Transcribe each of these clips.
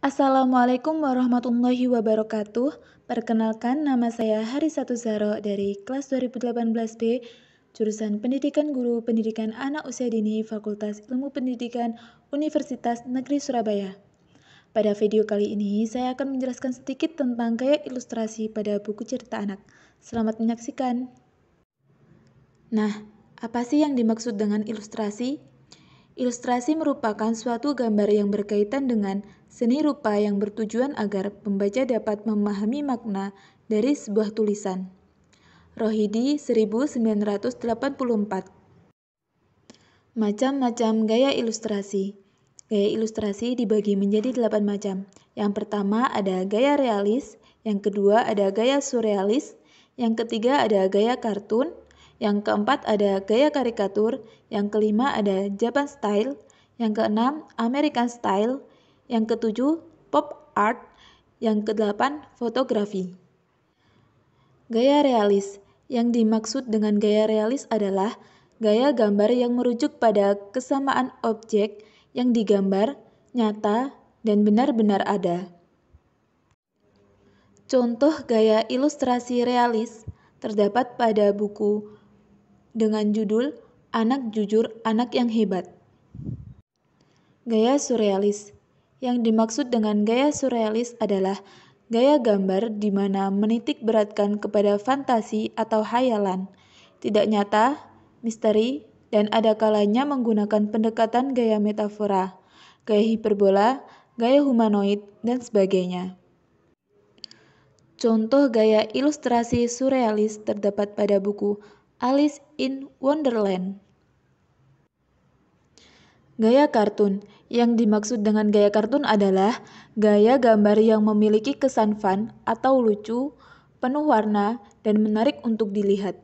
Assalamualaikum warahmatullahi wabarakatuh. Perkenalkan nama saya Satu Zaro dari kelas 2018B jurusan Pendidikan Guru Pendidikan Anak Usia Dini Fakultas Ilmu Pendidikan Universitas Negeri Surabaya. Pada video kali ini saya akan menjelaskan sedikit tentang gaya ilustrasi pada buku cerita anak. Selamat menyaksikan. Nah, apa sih yang dimaksud dengan ilustrasi? Ilustrasi merupakan suatu gambar yang berkaitan dengan seni rupa yang bertujuan agar pembaca dapat memahami makna dari sebuah tulisan. Rohidi 1984 Macam-macam gaya ilustrasi Gaya ilustrasi dibagi menjadi delapan macam. Yang pertama ada gaya realis, yang kedua ada gaya surrealis, yang ketiga ada gaya kartun, yang keempat ada gaya karikatur, yang kelima ada Japan style, yang keenam American style, yang ketujuh pop art, yang kedelapan fotografi. Gaya realis yang dimaksud dengan gaya realis adalah gaya gambar yang merujuk pada kesamaan objek yang digambar, nyata, dan benar-benar ada. Contoh gaya ilustrasi realis terdapat pada buku dengan judul Anak Jujur, Anak yang Hebat. Gaya surrealis yang dimaksud dengan gaya surrealis adalah gaya gambar di mana menitik beratkan kepada fantasi atau hayalan, tidak nyata, misteri, dan ada kalanya menggunakan pendekatan gaya metafora, gaya hiperbola, gaya humanoid, dan sebagainya. Contoh gaya ilustrasi surrealis terdapat pada buku Alice in Wonderland Gaya kartun yang dimaksud dengan gaya kartun adalah gaya gambar yang memiliki kesan fun atau lucu, penuh warna, dan menarik untuk dilihat.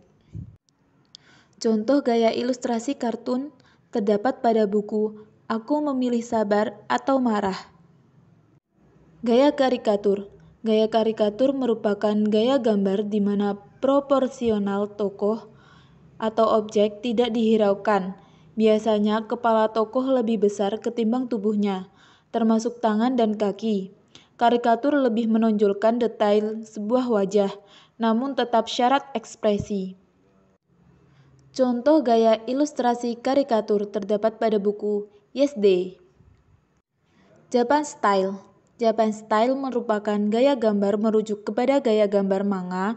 Contoh gaya ilustrasi kartun terdapat pada buku Aku Memilih Sabar atau Marah. Gaya karikatur Gaya karikatur merupakan gaya gambar di mana proporsional tokoh atau objek tidak dihiraukan, Biasanya kepala tokoh lebih besar ketimbang tubuhnya, termasuk tangan dan kaki. Karikatur lebih menonjolkan detail sebuah wajah, namun tetap syarat ekspresi. Contoh gaya ilustrasi karikatur terdapat pada buku Yes Day. Japan Style Japan Style merupakan gaya gambar merujuk kepada gaya gambar manga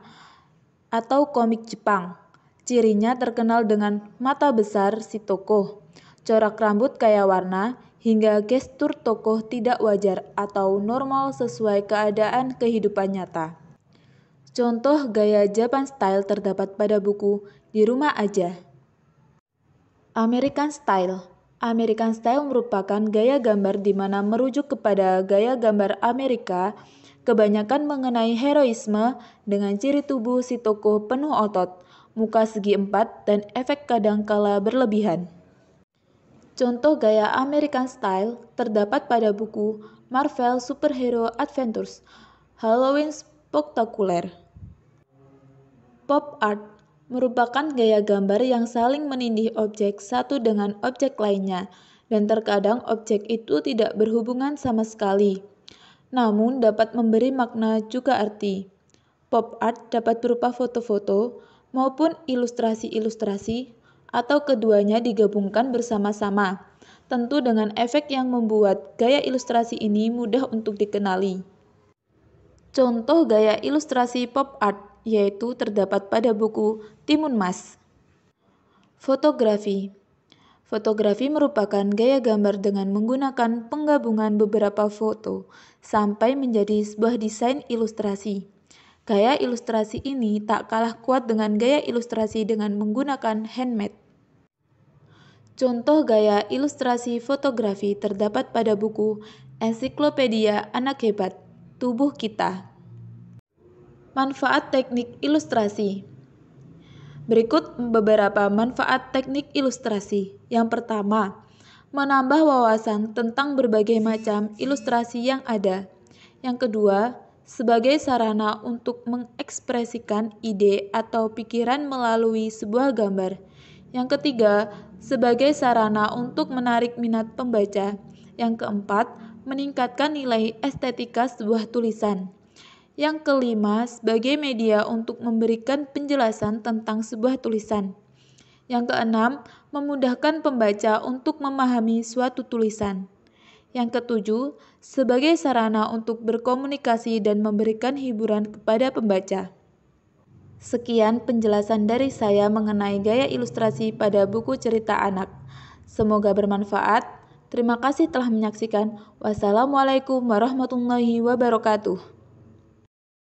atau komik Jepang Cirinya terkenal dengan mata besar si tokoh, corak rambut kaya warna, hingga gestur tokoh tidak wajar atau normal sesuai keadaan kehidupan nyata. Contoh gaya Japan style terdapat pada buku Di Rumah Aja. American Style American Style merupakan gaya gambar di mana merujuk kepada gaya gambar Amerika, kebanyakan mengenai heroisme dengan ciri tubuh si tokoh penuh otot, muka segi empat, dan efek kadangkala berlebihan. Contoh gaya American Style terdapat pada buku Marvel Superhero Adventures, Halloween Spectacular. Pop art merupakan gaya gambar yang saling menindih objek satu dengan objek lainnya, dan terkadang objek itu tidak berhubungan sama sekali, namun dapat memberi makna juga arti. Pop art dapat berupa foto-foto, maupun ilustrasi-ilustrasi atau keduanya digabungkan bersama-sama, tentu dengan efek yang membuat gaya ilustrasi ini mudah untuk dikenali. Contoh gaya ilustrasi pop art yaitu terdapat pada buku Timun Mas. Fotografi Fotografi merupakan gaya gambar dengan menggunakan penggabungan beberapa foto sampai menjadi sebuah desain ilustrasi. Gaya ilustrasi ini tak kalah kuat dengan gaya ilustrasi dengan menggunakan handmade. Contoh gaya ilustrasi fotografi terdapat pada buku Ensiklopedia Anak Hebat, Tubuh Kita. Manfaat teknik ilustrasi Berikut beberapa manfaat teknik ilustrasi. Yang pertama, menambah wawasan tentang berbagai macam ilustrasi yang ada. Yang kedua, sebagai sarana untuk mengekspresikan ide atau pikiran melalui sebuah gambar. Yang ketiga, sebagai sarana untuk menarik minat pembaca. Yang keempat, meningkatkan nilai estetika sebuah tulisan. Yang kelima, sebagai media untuk memberikan penjelasan tentang sebuah tulisan. Yang keenam, memudahkan pembaca untuk memahami suatu tulisan. Yang ketujuh, sebagai sarana untuk berkomunikasi dan memberikan hiburan kepada pembaca. Sekian penjelasan dari saya mengenai gaya ilustrasi pada buku cerita anak. Semoga bermanfaat. Terima kasih telah menyaksikan. Wassalamualaikum warahmatullahi wabarakatuh.